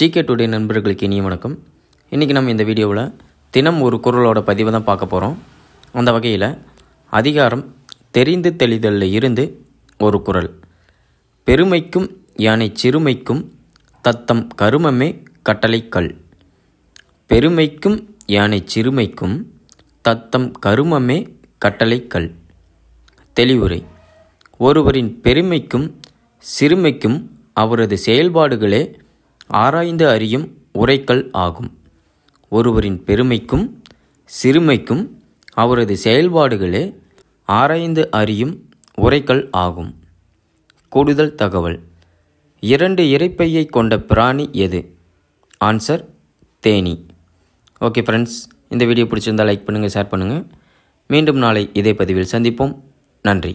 GK today நண்பர்களுக்கு இனிய வணக்கம் இன்றைக்கி நம்ம இந்த வீடியோவில் தினம் ஒரு குரலோட பதிவை தான் பார்க்க போகிறோம் அந்த வகையில் அதிகாரம் தெரிந்து தெளிதலில் இருந்து ஒரு குரல் பெருமைக்கும் யானை சிறுமைக்கும் தத்தம் கருமமே கட்டளைக்கல் பெருமைக்கும் யானை சிறுமைக்கும் தத்தம் கருமமே கட்டளைக்கல் தெளிவுரை ஒருவரின் பெருமைக்கும் சிறுமைக்கும் அவரது செயல்பாடுகளே ஆராய்ந்து அறியும் உரைக்கல் ஆகும் ஒருவரின் பெருமைக்கும் சிறுமைக்கும் அவரது செயல்பாடுகளே ஆராய்ந்து அறியும் உரைக்கல் ஆகும் கூடுதல் தகவல் இரண்டு இறைப்பையை கொண்ட பிராணி எது ஆன்சர் தேனி ஓகே ஃப்ரெண்ட்ஸ் இந்த வீடியோ பிடிச்சிருந்தால் லைக் பண்ணுங்கள் ஷேர் பண்ணுங்கள் மீண்டும் நாளை இதே பதிவில் சந்திப்போம் நன்றி